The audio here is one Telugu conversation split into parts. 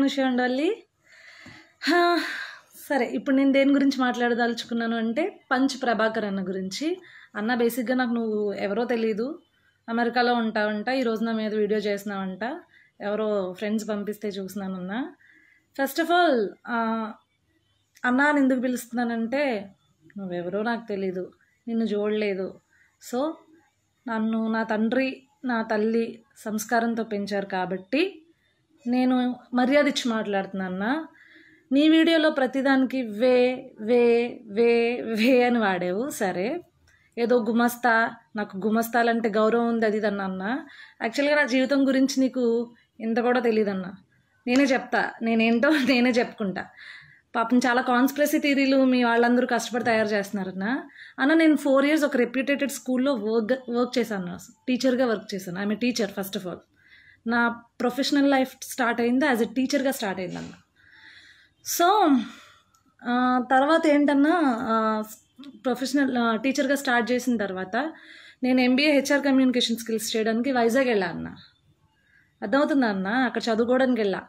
అనుషండోళ్ళి సరే ఇప్పుడు నేను దేని గురించి మాట్లాడదలుచుకున్నాను అంటే పంచ్ ప్రభాకర్ అన్న గురించి అన్న బేసిక్గా నాకు నువ్వు ఎవరో తెలీదు అమెరికాలో ఉంటావంట ఈరోజు నా మీద వీడియో చేసినావంట ఎవరో ఫ్రెండ్స్ పంపిస్తే చూసినానన్నా ఫస్ట్ ఆఫ్ ఆల్ అన్నా అని ఎందుకు పిలుస్తున్నానంటే నువ్వెవరో నాకు తెలీదు నిన్ను చూడలేదు సో నన్ను నా తండ్రి నా తల్లి సంస్కారంతో పెంచారు కాబట్టి నేను మర్యాద ఇచ్చి మాట్లాడుతున్నా నీ వీడియోలో ప్రతిదానికి వే వే వే వే అని వాడేవు సరే ఏదో గుమస్తా నాకు గుమస్తాలంటే గౌరవం ఉంది అది అన్న యాక్చువల్గా నా జీవితం గురించి నీకు ఇంత కూడా అన్న నేనే చెప్తా నేనేంటో నేనే చెప్పుకుంటా పాపం చాలా కాన్స్పిరసీ థీరీలు మీ వాళ్ళందరూ కష్టపడి తయారు చేస్తున్నారన్న అన్న నేను ఫోర్ ఇయర్స్ ఒక రెప్యూటేటెడ్ స్కూల్లో వర్క్ వర్క్ చేశాను టీచర్గా వర్క్ చేశాను I'm teacher first of all నా ప్రొఫెషనల్ లైఫ్ స్టార్ట్ అయింది యాజ్ ఎ టీచర్గా స్టార్ట్ అయిందన్న సో తర్వాత ఏంటన్నా ప్రొఫెషనల్ టీచర్గా స్టార్ట్ చేసిన తర్వాత నేను ఎంబీఏ హెచ్ఆర్ కమ్యూనికేషన్ స్కిల్స్ చేయడానికి వైజాగ్ వెళ్ళా అన్న అర్థమవుతుందా అన్న అక్కడ చదువుకోవడానికి వెళ్ళా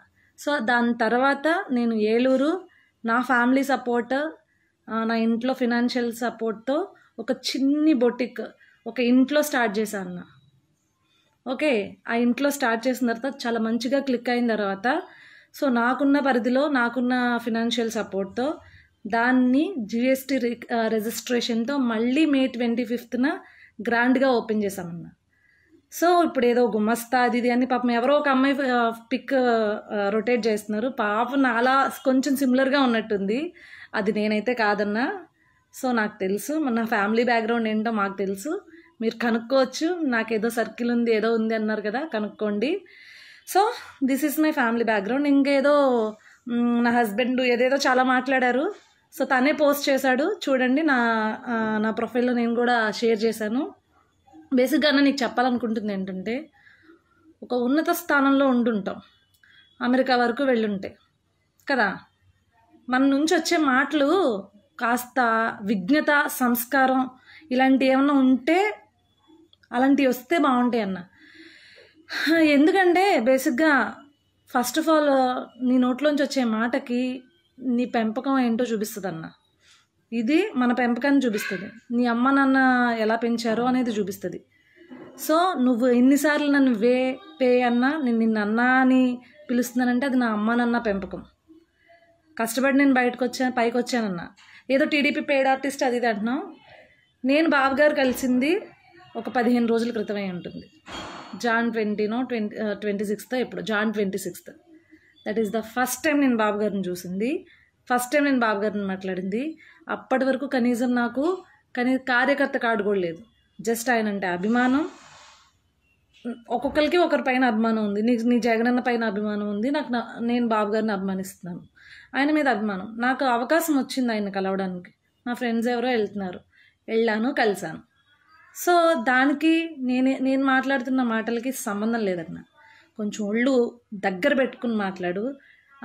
సో దాని తర్వాత నేను ఏలూరు నా ఫ్యామిలీ సపోర్ట్ నా ఇంట్లో ఫినాన్షియల్ సపోర్ట్తో ఒక చిన్ని బొటిక్ ఒక ఇంట్లో స్టార్ట్ చేశాను అన్న ఓకే ఆ ఇంట్లో స్టార్ట్ చేసిన తర్వాత చాలా మంచిగా క్లిక్ అయిన తర్వాత సో నాకున్న పరిధిలో నాకున్న ఫినాన్షియల్ సపోర్ట్తో దాన్ని జిఎస్టీ రిజిస్ట్రేషన్తో మళ్ళీ మే ట్వంటీ ఫిఫ్త్న గ్రాండ్గా ఓపెన్ చేశామన్న సో ఇప్పుడు ఏదో గుమస్తా అది ఇది అని పాపం ఎవరో ఒక అమ్మాయి పిక్ రొటేట్ చేస్తున్నారు పాపం అలా కొంచెం సిమిలర్గా ఉన్నట్టుంది అది నేనైతే కాదన్నా సో నాకు తెలుసు నా ఫ్యామిలీ బ్యాక్గ్రౌండ్ ఏంటో మాకు తెలుసు మీరు కనుక్కోవచ్చు నాకు ఏదో సర్కిల్ ఉంది ఏదో ఉంది అన్నారు కదా కనుక్కోండి so this is my family background ఇంకేదో నా హస్బెండ్ ఏదేదో చాలా మాట్లాడారు సో తనే పోస్ట్ చేశాడు చూడండి నా నా ప్రొఫైల్లో నేను కూడా షేర్ చేశాను బేసిక్గా నీకు చెప్పాలనుకుంటుంది ఏంటంటే ఒక ఉన్నత స్థానంలో ఉండుంటాం అమెరికా వరకు వెళ్ళుంటే కదా మన నుంచి వచ్చే మాటలు కాస్త విజ్ఞత సంస్కారం ఇలాంటి ఏమైనా ఉంటే అలాంటివి వస్తే బాగుంటాయి అన్న ఎందుకంటే బేసిక్గా ఫస్ట్ ఆఫ్ ఆల్ నీ నోట్లోంచి వచ్చే మాటకి నీ పెంపకం ఏంటో చూపిస్తుంది అన్న ఇది మన పెంపకాన్ని చూపిస్తుంది నీ అమ్మ నాన్న ఎలా పెంచారో అనేది చూపిస్తుంది సో నువ్వు ఎన్నిసార్లు నన్ను వే పే అన్నా నేను నిన్న అన్నా అని పిలుస్తున్నానంటే అది నా అమ్మ నాన్న పెంపకం కష్టపడి నేను బయటకు వచ్చా పైకి వచ్చానన్న ఏదో టీడీపీ పెయిడ్ ఆర్టిస్ట్ అది ఇది అంటున్నాం నేను బాబు గారు కలిసింది ఒక పదిహేను రోజుల క్రితమై ఉంటుంది జాన్ ట్వంటీనో ట్వంటీ ట్వంటీ సిక్స్త్ ఎప్పుడు June twenty sixth that is the first time నేను బాబు గారిని చూసింది ఫస్ట్ టైం నేను బాబు గారిని మాట్లాడింది అప్పటి వరకు కనీసం నాకు కనీ కార్యకర్త కార్డు కూడా లేదు జస్ట్ ఆయన అంటే అభిమానం ఒక్కొక్కరికి ఒకరి పైన అభిమానం ఉంది నీ నీ జగనన్న పైన అభిమానం ఉంది నాకు నేను బాబు గారిని అభిమానిస్తున్నాను ఆయన మీద అభిమానం నాకు అవకాశం వచ్చింది ఆయన కలవడానికి నా ఫ్రెండ్స్ ఎవరో వెళ్తున్నారు వెళ్ళాను కలిశాను సో దానికి నేనే నేను మాట్లాడుతున్న మాటలకి సంబంధం లేదన్న కొంచెం ఒళ్ళు దగ్గర పెట్టుకుని మాట్లాడు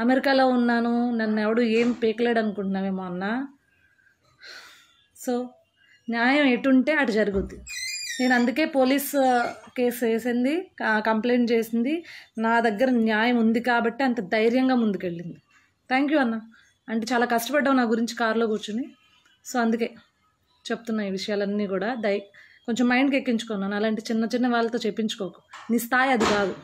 అమెరికాలో ఉన్నాను నన్ను ఎవడు ఏం పీకలేడు అనుకుంటున్నావేమో అన్న సో న్యాయం ఎటుంటే అటు జరుగుద్ది నేను అందుకే పోలీస్ కేసు వేసింది కంప్లైంట్ చేసింది నా దగ్గర న్యాయం ఉంది కాబట్టి అంత ధైర్యంగా ముందుకెళ్ళింది థ్యాంక్ యూ అన్న అంటే చాలా కష్టపడ్డావు నా గురించి కారులో కూర్చుని సో అందుకే చెప్తున్నా ఈ విషయాలన్నీ కూడా దై కొంచెం మైండ్కి ఎక్కించుకున్నాను అలాంటి చిన్న చిన్న వాళ్ళతో చెప్పించుకోకు నీ స్థాయి అది కాదు